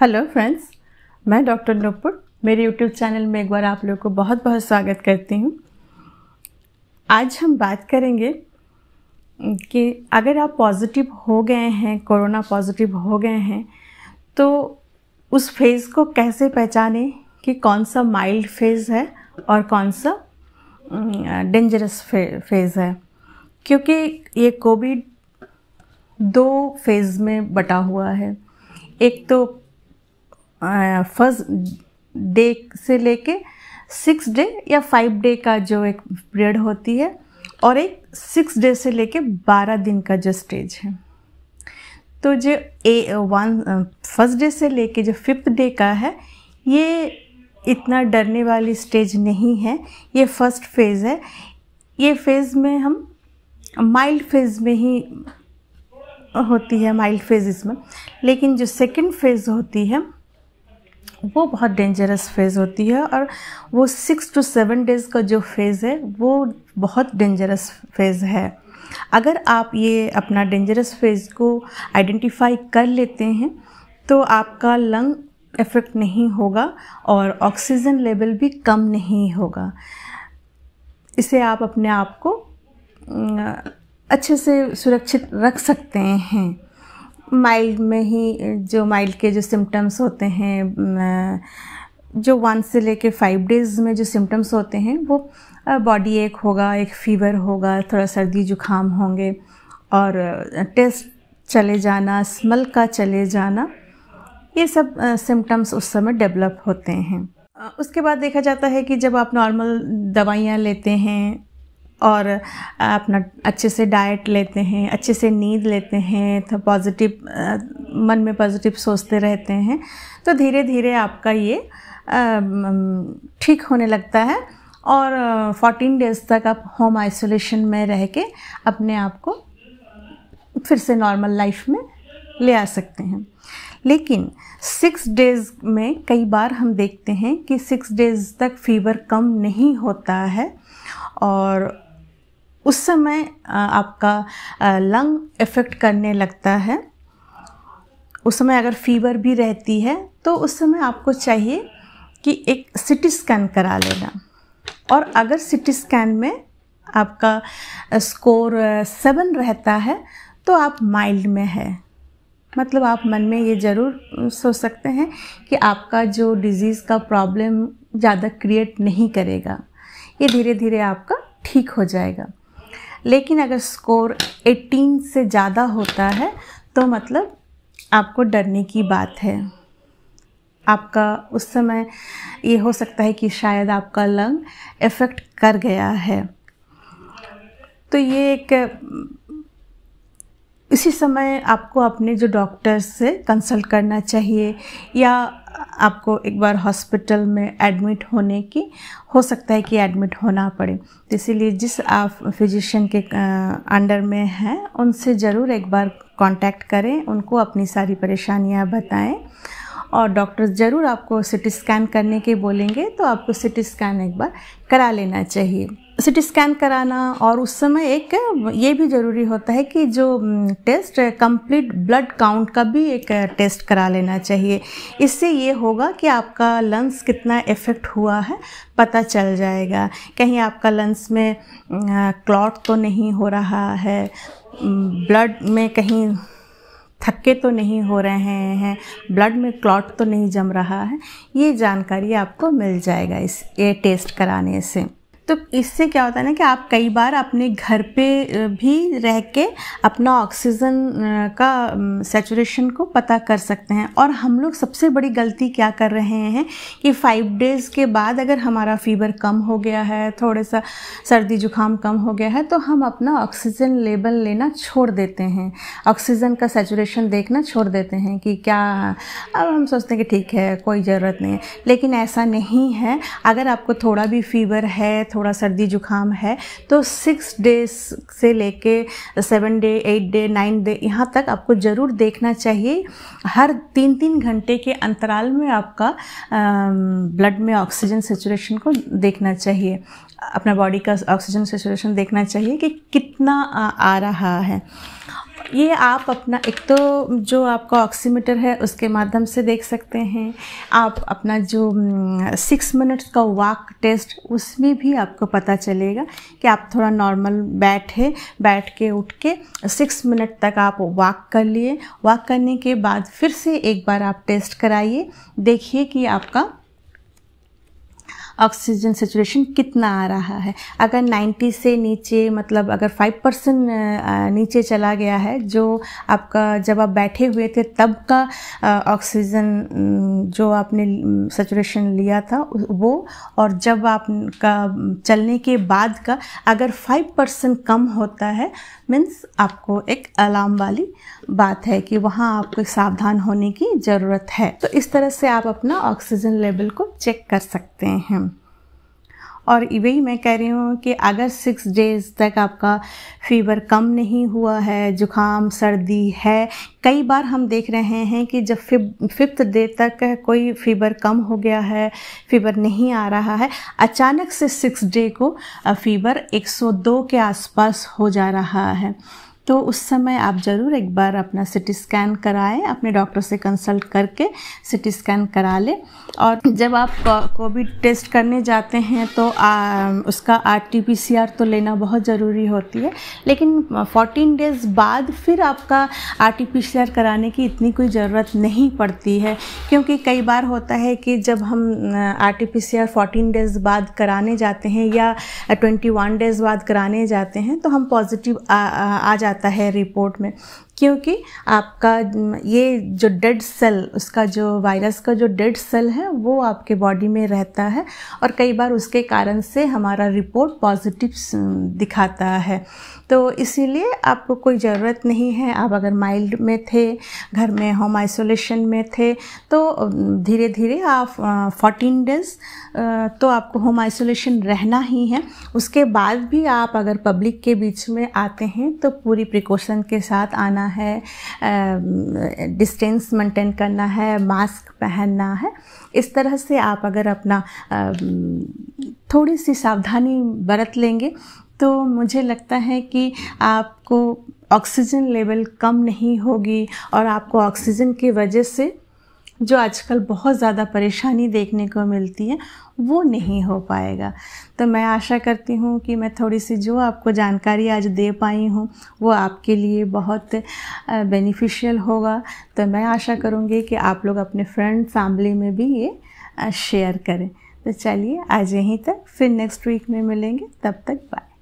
hello friends मैं doctor Nupur मेरे YouTube channel में एक बार आप लोगों को बहुत बहुत स्वागत करती हूँ आज हम बात करेंगे कि अगर आप पॉजिटिव हो गए हैं कोरोना पॉजिटिव हो गए हैं तो उस फेज़ को कैसे पहचाने कि कौन सा माइल्ड फेज़ है और कौन सा डेंजरस फेज़ है क्योंकि ये कोविड दो फेज़ में बटा हुआ है एक तो फर्स्ट डे से लेके सिक्स डे या फाइव डे का जो एक पीरियड होती है और एक सिक्स डे से लेके बारह दिन का जो स्टेज है तो जो ए वन फर्स्ट डे से लेके जो फिफ्थ डे का है ये इतना डरने वाली स्टेज नहीं है ये फर्स्ट फेज़ है ये फेज़ में हम माइल्ड फेज़ में ही होती है माइल्ड फेज़ इसमें लेकिन जो सेकंड फेज़ होती है वो बहुत डेंजरस फेज़ होती है और वो सिक्स टू सेवन डेज़ का जो फेज़ है वो बहुत डेंजरस फेज़ है अगर आप ये अपना डेंजरस फेज़ को आइडेंटिफाई कर लेते हैं तो आपका लंग इफ़ेक्ट नहीं होगा और ऑक्सीजन लेवल भी कम नहीं होगा इसे आप अपने आप को अच्छे से सुरक्षित रख सकते हैं माइल्ड में ही जो माइल्ड के जो सिम्टम्स होते हैं जो वन से लेके फाइव डेज़ में जो सिम्टम्स होते हैं वो बॉडी एक होगा एक फीवर होगा थोड़ा सर्दी जुखाम होंगे और टेस्ट चले जाना स्मल का चले जाना ये सब सिम्टम्स उस समय डेवलप होते हैं उसके बाद देखा जाता है कि जब आप नॉर्मल दवाइयाँ लेते हैं और अपना अच्छे से डाइट लेते हैं अच्छे से नींद लेते हैं तो पॉजिटिव मन में पॉजिटिव सोचते रहते हैं तो धीरे धीरे आपका ये ठीक होने लगता है और 14 डेज़ तक आप होम आइसोलेशन में रह के अपने आप को फिर से नॉर्मल लाइफ में ले आ सकते हैं लेकिन सिक्स डेज़ में कई बार हम देखते हैं कि सिक्स डेज़ तक फीवर कम नहीं होता है और उस समय आपका लंग इफ़ेक्ट करने लगता है उस समय अगर फीवर भी रहती है तो उस समय आपको चाहिए कि एक सिटी स्कैन करा लेना और अगर सिटी स्कैन में आपका स्कोर सेवन रहता है तो आप माइल्ड में है मतलब आप मन में ये ज़रूर सोच सकते हैं कि आपका जो डिज़ीज़ का प्रॉब्लम ज़्यादा क्रिएट नहीं करेगा ये धीरे धीरे आपका ठीक हो जाएगा लेकिन अगर स्कोर 18 से ज़्यादा होता है तो मतलब आपको डरने की बात है आपका उस समय ये हो सकता है कि शायद आपका लंग इफ़ेक्ट कर गया है तो ये एक इसी समय आपको अपने जो डॉक्टर से कंसल्ट करना चाहिए या आपको एक बार हॉस्पिटल में एडमिट होने की हो सकता है कि एडमिट होना पड़े तो इसीलिए जिस आप फिजिशियन के अंडर में हैं उनसे ज़रूर एक बार कांटेक्ट करें उनको अपनी सारी परेशानियां बताएं और डॉक्टर ज़रूर आपको सिटी स्कैन करने के बोलेंगे तो आपको सिटी स्कैन एक बार करा लेना चाहिए सिटी स्कैन कराना और उस समय एक ये भी ज़रूरी होता है कि जो टेस्ट कंप्लीट ब्लड काउंट का भी एक टेस्ट करा लेना चाहिए इससे ये होगा कि आपका लंग्स कितना इफ़ेक्ट हुआ है पता चल जाएगा कहीं आपका लंग्स में क्लॉट तो नहीं हो रहा है ब्लड में कहीं थक्के तो नहीं हो रहे हैं ब्लड में क्लॉट तो नहीं जम रहा है ये जानकारी आपको मिल जाएगा इस ये टेस्ट कराने से तो इससे क्या होता है ना कि आप कई बार अपने घर पे भी रह के अपना ऑक्सीजन का सेचुरेशन को पता कर सकते हैं और हम लोग सबसे बड़ी गलती क्या कर रहे हैं कि फाइव डेज़ के बाद अगर हमारा फीवर कम हो गया है थोड़े सा सर्दी जुकाम कम हो गया है तो हम अपना ऑक्सीजन लेवल लेना छोड़ देते हैं ऑक्सीजन का सेचुरेशन देखना छोड़ देते हैं कि क्या अब हम सोचते हैं कि ठीक है कोई ज़रूरत नहीं है लेकिन ऐसा नहीं है अगर आपको थोड़ा भी फीवर है थोड़ा सर्दी जुकाम है तो सिक्स डेज से लेके seven day eight day nine day यहाँ तक आपको ज़रूर देखना चाहिए हर तीन तीन घंटे के अंतराल में आपका ब्लड में ऑक्सीजन सेचुरेशन को देखना चाहिए अपना बॉडी का ऑक्सीजन सेचुरेशन देखना चाहिए कि कितना आ रहा है ये आप अपना एक तो जो आपका ऑक्सीमीटर है उसके माध्यम से देख सकते हैं आप अपना जो सिक्स हम्म, मिनट्स का वॉक टेस्ट उसमें भी आपको पता चलेगा कि आप थोड़ा नॉर्मल बैठे बैठ के उठ के सिक्स मिनट तक आप वाक कर लिए वाक करने के बाद फिर से एक बार आप टेस्ट कराइए देखिए कि आपका ऑक्सीजन सेचुरेशन कितना आ रहा है अगर 90 से नीचे मतलब अगर 5 परसेंट नीचे चला गया है जो आपका जब आप बैठे हुए थे तब का ऑक्सीजन जो आपने सेचुरेशन लिया था वो और जब आपका चलने के बाद का अगर 5 परसेंट कम होता है मीन्स आपको एक अलार्म वाली बात है कि वहाँ आपको सावधान होने की ज़रूरत है तो इस तरह से आप अपना ऑक्सीजन लेवल को चेक कर सकते हैं और वही मैं कह रही हूँ कि अगर सिक्स डेज़ तक आपका फीवर कम नहीं हुआ है जुकाम सर्दी है कई बार हम देख रहे हैं कि जब फिफ फिफ्थ डे तक कोई फीवर कम हो गया है फीवर नहीं आ रहा है अचानक से सिक्स डे को फीवर 102 के आसपास हो जा रहा है तो उस समय आप ज़रूर एक बार अपना सिटी स्कैन कराएं अपने डॉक्टर से कंसल्ट करके सिटी स्कैन करा लें और जब आप कोविड टेस्ट करने जाते हैं तो आ, उसका R T P C R तो लेना बहुत ज़रूरी होती है लेकिन 14 डेज़ बाद फिर आपका R T P C R कराने की इतनी कोई ज़रूरत नहीं पड़ती है क्योंकि कई बार होता है कि जब हम R T P C R fourteen days बाद कराने जाते हैं या ट्वेंटी वन डेज़ बाद कराने जाते हैं तो हम पॉजिटिव आ, आ, आ जाते जाता है रिपोर्ट में क्योंकि आपका ये जो डेड सेल उसका जो वायरस का जो डेड सेल है वो आपके बॉडी में रहता है और कई बार उसके कारण से हमारा रिपोर्ट पॉजिटिव दिखाता है तो इसीलिए आपको कोई ज़रूरत नहीं है आप अगर माइल्ड में थे घर में होम आइसोलेशन में थे तो धीरे धीरे आप फोर्टीन डेज तो आपको होम आइसोलेशन रहना ही है उसके बाद भी आप अगर पब्लिक के बीच में आते हैं तो पूरी प्रिकॉशन के साथ आना करना है डिस्टेंस मेंटेन करना है मास्क पहनना है इस तरह से आप अगर अपना थोड़ी सी सावधानी बरत लेंगे तो मुझे लगता है कि आपको ऑक्सीजन लेवल कम नहीं होगी और आपको ऑक्सीजन की वजह से जो आजकल बहुत ज़्यादा परेशानी देखने को मिलती है वो नहीं हो पाएगा तो मैं आशा करती हूँ कि मैं थोड़ी सी जो आपको जानकारी आज दे पाई हूँ वो आपके लिए बहुत बेनिफिशियल होगा तो मैं आशा करूँगी कि आप लोग अपने फ्रेंड फैमिली में भी ये शेयर करें तो चलिए आज यहीं तक फिर नेक्स्ट वीक में मिलेंगे तब तक बाय